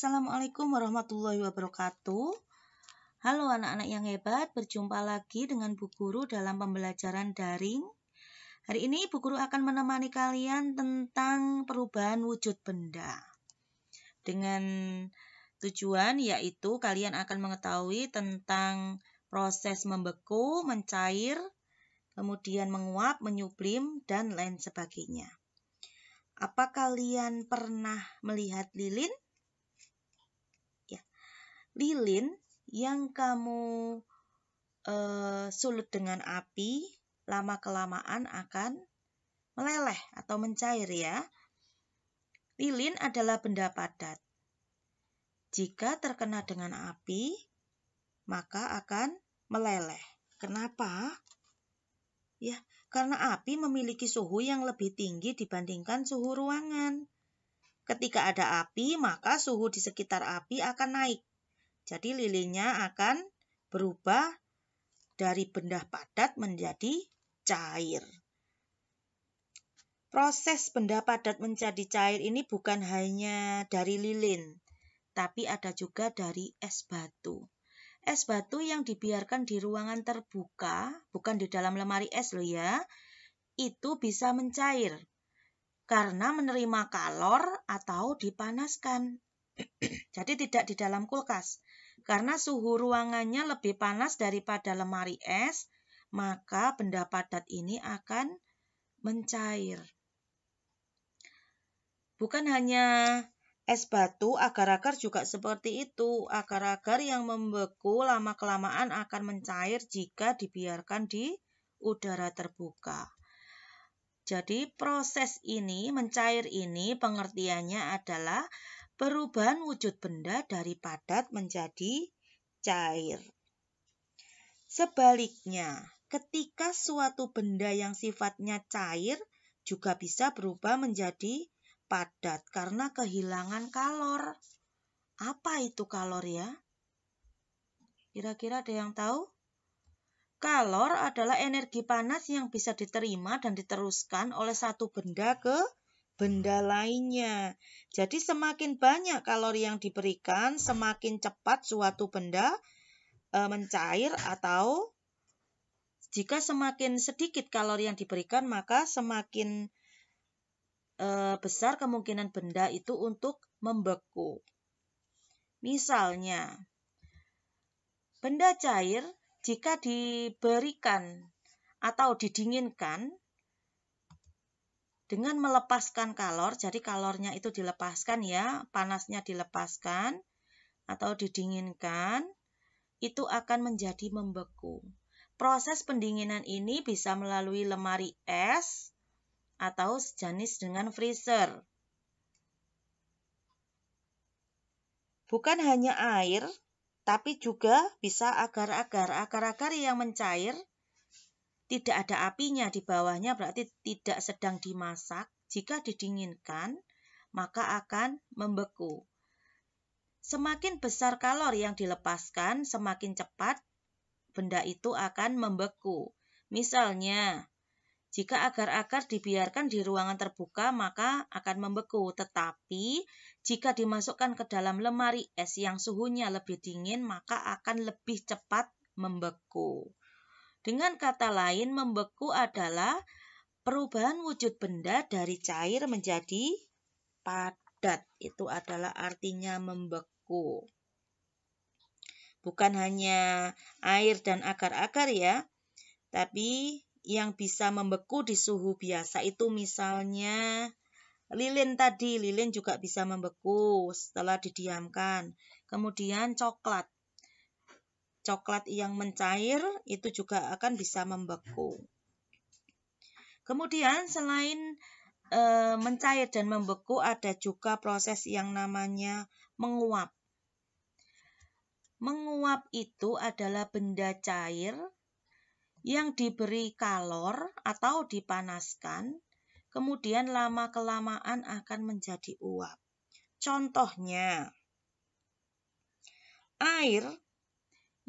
Assalamualaikum warahmatullahi wabarakatuh. Halo anak-anak yang hebat, berjumpa lagi dengan Bu Guru dalam pembelajaran daring. Hari ini Bu Guru akan menemani kalian tentang perubahan wujud benda. Dengan tujuan yaitu kalian akan mengetahui tentang proses membeku, mencair, kemudian menguap, menyublim, dan lain sebagainya. Apa kalian pernah melihat lilin? lilin yang kamu uh, sulut dengan api lama kelamaan akan meleleh atau mencair ya. Lilin adalah benda padat. Jika terkena dengan api, maka akan meleleh. Kenapa? Ya, karena api memiliki suhu yang lebih tinggi dibandingkan suhu ruangan. Ketika ada api, maka suhu di sekitar api akan naik. Jadi lilinnya akan berubah dari benda padat menjadi cair. Proses benda padat menjadi cair ini bukan hanya dari lilin, tapi ada juga dari es batu. Es batu yang dibiarkan di ruangan terbuka, bukan di dalam lemari es loh ya, itu bisa mencair karena menerima kalor atau dipanaskan. Jadi tidak di dalam kulkas. Karena suhu ruangannya lebih panas daripada lemari es, maka benda padat ini akan mencair. Bukan hanya es batu, agar-agar juga seperti itu. Agar-agar yang membeku lama-kelamaan akan mencair jika dibiarkan di udara terbuka. Jadi proses ini, mencair ini pengertiannya adalah perubahan wujud benda dari padat menjadi cair. Sebaliknya, ketika suatu benda yang sifatnya cair juga bisa berubah menjadi padat karena kehilangan kalor. Apa itu kalor ya? Kira-kira ada yang tahu? Kalor adalah energi panas yang bisa diterima dan diteruskan oleh satu benda ke benda lainnya. Jadi semakin banyak kalori yang diberikan, semakin cepat suatu benda e, mencair atau jika semakin sedikit kalori yang diberikan, maka semakin e, besar kemungkinan benda itu untuk membeku. Misalnya, benda cair jika diberikan atau didinginkan dengan melepaskan kalor, jadi kalornya itu dilepaskan ya, panasnya dilepaskan atau didinginkan, itu akan menjadi membeku. Proses pendinginan ini bisa melalui lemari es atau sejenis dengan freezer. Bukan hanya air, tapi juga bisa agar-agar. Agar-agar yang mencair tidak ada apinya di bawahnya berarti tidak sedang dimasak. Jika didinginkan, maka akan membeku. Semakin besar kalori yang dilepaskan, semakin cepat benda itu akan membeku. Misalnya, jika agar-agar dibiarkan di ruangan terbuka, maka akan membeku. Tetapi, jika dimasukkan ke dalam lemari es yang suhunya lebih dingin, maka akan lebih cepat membeku. Dengan kata lain, membeku adalah perubahan wujud benda dari cair menjadi padat. Itu adalah artinya membeku. Bukan hanya air dan akar-akar ya, tapi yang bisa membeku di suhu biasa itu misalnya lilin tadi, lilin juga bisa membeku setelah didiamkan. Kemudian coklat, coklat yang mencair itu juga akan bisa membeku. Kemudian selain e, mencair dan membeku ada juga proses yang namanya menguap. Menguap itu adalah benda cair yang diberi kalor atau dipanaskan, kemudian lama-kelamaan akan menjadi uap. Contohnya, air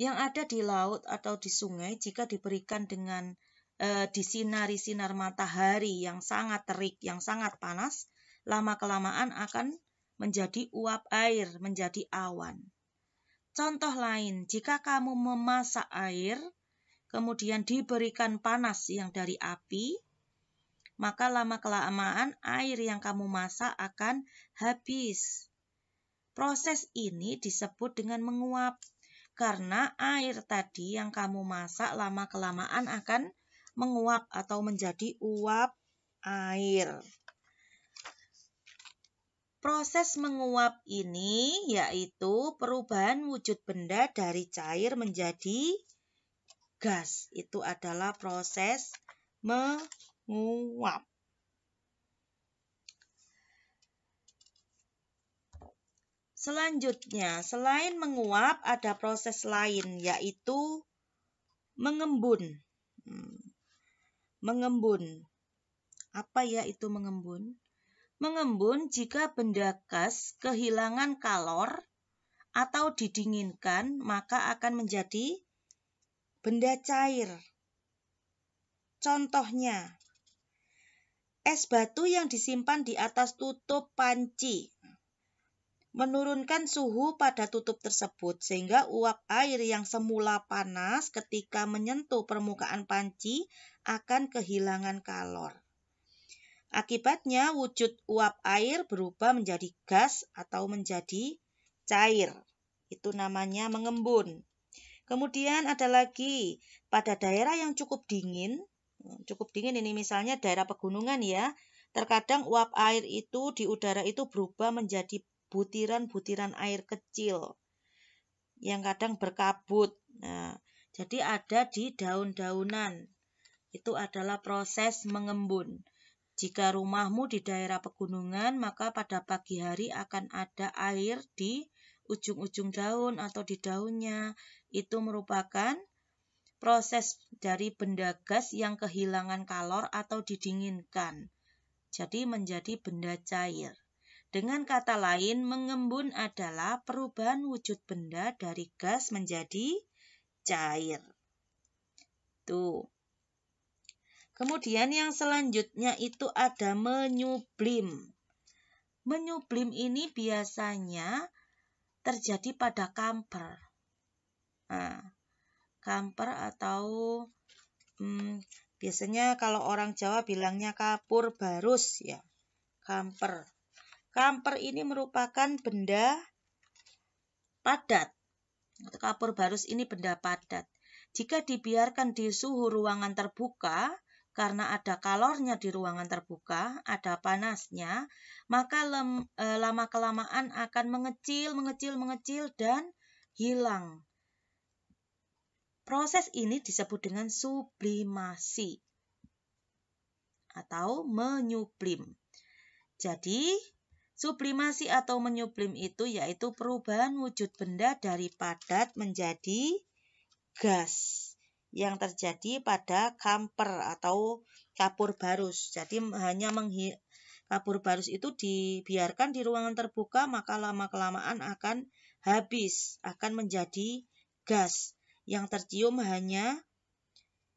yang ada di laut atau di sungai jika diberikan dengan e, eh, disinari sinar matahari yang sangat terik, yang sangat panas, lama-kelamaan akan menjadi uap air, menjadi awan. Contoh lain, jika kamu memasak air, kemudian diberikan panas yang dari api, maka lama-kelamaan air yang kamu masak akan habis. Proses ini disebut dengan menguap karena air tadi yang kamu masak lama-kelamaan akan menguap atau menjadi uap air. Proses menguap ini yaitu perubahan wujud benda dari cair menjadi gas. Itu adalah proses menguap. Selanjutnya, selain menguap, ada proses lain, yaitu mengembun. Hmm. Mengembun. Apa ya itu mengembun? Mengembun jika benda gas kehilangan kalor atau didinginkan, maka akan menjadi benda cair. Contohnya, es batu yang disimpan di atas tutup panci menurunkan suhu pada tutup tersebut sehingga uap air yang semula panas ketika menyentuh permukaan panci akan kehilangan kalor. Akibatnya wujud uap air berubah menjadi gas atau menjadi cair. Itu namanya mengembun. Kemudian ada lagi pada daerah yang cukup dingin, cukup dingin ini misalnya daerah pegunungan ya, terkadang uap air itu di udara itu berubah menjadi butiran-butiran air kecil yang kadang berkabut. Nah, jadi ada di daun-daunan. Itu adalah proses mengembun. Jika rumahmu di daerah pegunungan, maka pada pagi hari akan ada air di ujung-ujung daun atau di daunnya. Itu merupakan proses dari benda gas yang kehilangan kalor atau didinginkan. Jadi menjadi benda cair. Dengan kata lain, mengembun adalah perubahan wujud benda dari gas menjadi cair. Tuh. Kemudian yang selanjutnya itu ada menyublim. Menyublim ini biasanya terjadi pada kamper. Nah, kamper atau hmm, biasanya kalau orang Jawa bilangnya kapur barus ya. Kamper. Kamper ini merupakan benda padat. Kapur barus ini benda padat. Jika dibiarkan di suhu ruangan terbuka, karena ada kalornya di ruangan terbuka, ada panasnya, maka e, lama kelamaan akan mengecil, mengecil, mengecil dan hilang. Proses ini disebut dengan sublimasi atau menyublim. Jadi, Sublimasi atau menyublim itu yaitu perubahan wujud benda dari padat menjadi gas yang terjadi pada kamper atau kapur barus. Jadi hanya menghi kapur barus itu dibiarkan di ruangan terbuka maka lama-kelamaan akan habis, akan menjadi gas. Yang tercium hanya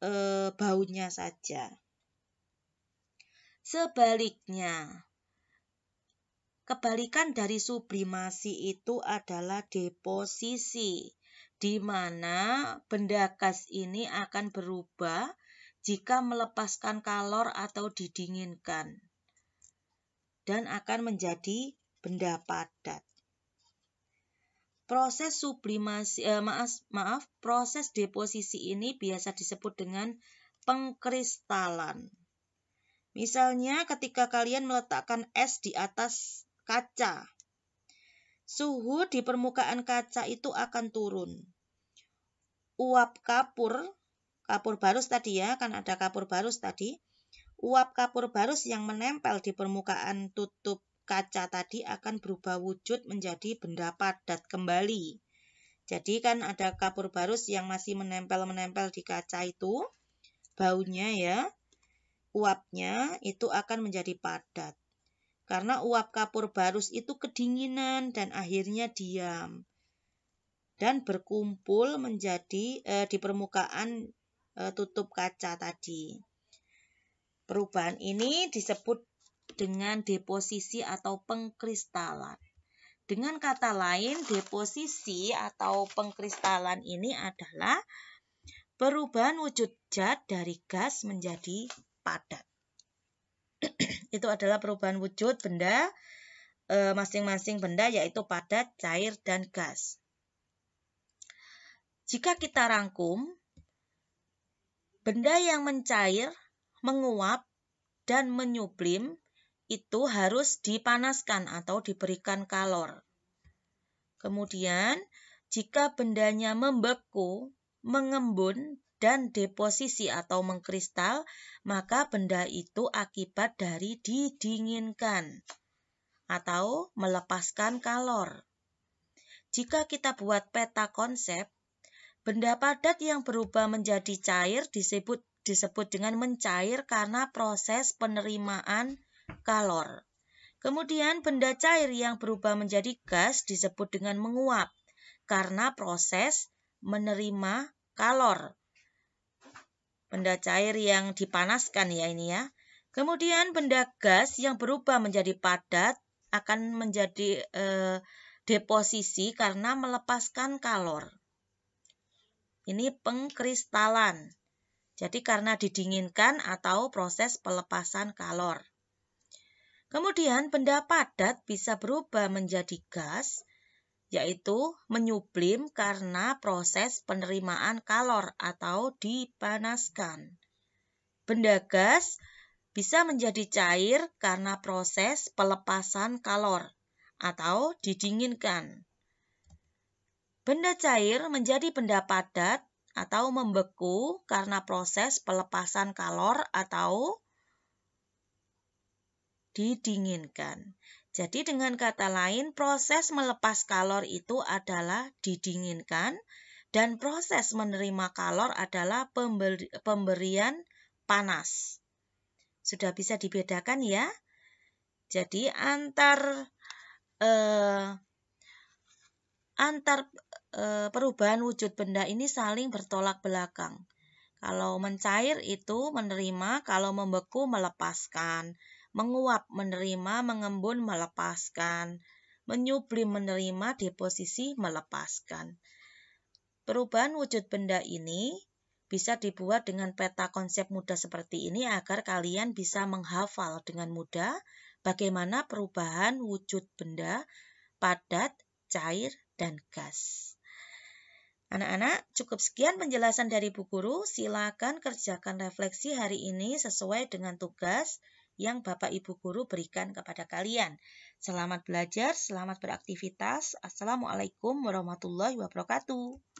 e, baunya saja. Sebaliknya, Kebalikan dari sublimasi itu adalah deposisi, di mana benda gas ini akan berubah jika melepaskan kalor atau didinginkan dan akan menjadi benda padat proses sublimasi eh, maaf, maaf proses deposisi ini biasa disebut dengan pengkristalan. Misalnya ketika kalian meletakkan es di atas kaca. Suhu di permukaan kaca itu akan turun. Uap kapur, kapur barus tadi ya, kan ada kapur barus tadi. Uap kapur barus yang menempel di permukaan tutup kaca tadi akan berubah wujud menjadi benda padat kembali. Jadi kan ada kapur barus yang masih menempel-menempel di kaca itu, baunya ya, uapnya itu akan menjadi padat karena uap kapur barus itu kedinginan dan akhirnya diam dan berkumpul menjadi eh, di permukaan eh, tutup kaca tadi. Perubahan ini disebut dengan deposisi atau pengkristalan. Dengan kata lain, deposisi atau pengkristalan ini adalah perubahan wujud zat dari gas menjadi padat. itu adalah perubahan wujud benda e, masing-masing e, benda yaitu padat, cair, dan gas. Jika kita rangkum, benda yang mencair, menguap, dan menyublim itu harus dipanaskan atau diberikan kalor. Kemudian, jika bendanya membeku, mengembun, dan deposisi atau mengkristal, maka benda itu akibat dari didinginkan atau melepaskan kalor. Jika kita buat peta konsep, benda padat yang berubah menjadi cair disebut disebut dengan mencair karena proses penerimaan kalor. Kemudian benda cair yang berubah menjadi gas disebut dengan menguap karena proses menerima kalor benda cair yang dipanaskan ya ini ya. Kemudian benda gas yang berubah menjadi padat akan menjadi eh, deposisi karena melepaskan kalor. Ini pengkristalan. Jadi karena didinginkan atau proses pelepasan kalor. Kemudian benda padat bisa berubah menjadi gas yaitu menyublim karena proses penerimaan kalor atau dipanaskan. Benda gas bisa menjadi cair karena proses pelepasan kalor atau didinginkan. Benda cair menjadi benda padat atau membeku karena proses pelepasan kalor atau didinginkan. Jadi dengan kata lain, proses melepas kalor itu adalah didinginkan dan proses menerima kalor adalah pemberian panas. Sudah bisa dibedakan ya? Jadi antar eh, antar eh, perubahan wujud benda ini saling bertolak belakang. Kalau mencair itu menerima, kalau membeku melepaskan menguap menerima, mengembun melepaskan, menyublim menerima, deposisi melepaskan. Perubahan wujud benda ini bisa dibuat dengan peta konsep mudah seperti ini agar kalian bisa menghafal dengan mudah bagaimana perubahan wujud benda padat, cair, dan gas. Anak-anak, cukup sekian penjelasan dari Bu Guru. Silakan kerjakan refleksi hari ini sesuai dengan tugas yang Bapak Ibu Guru berikan kepada kalian. Selamat belajar, selamat beraktivitas. Assalamualaikum warahmatullahi wabarakatuh.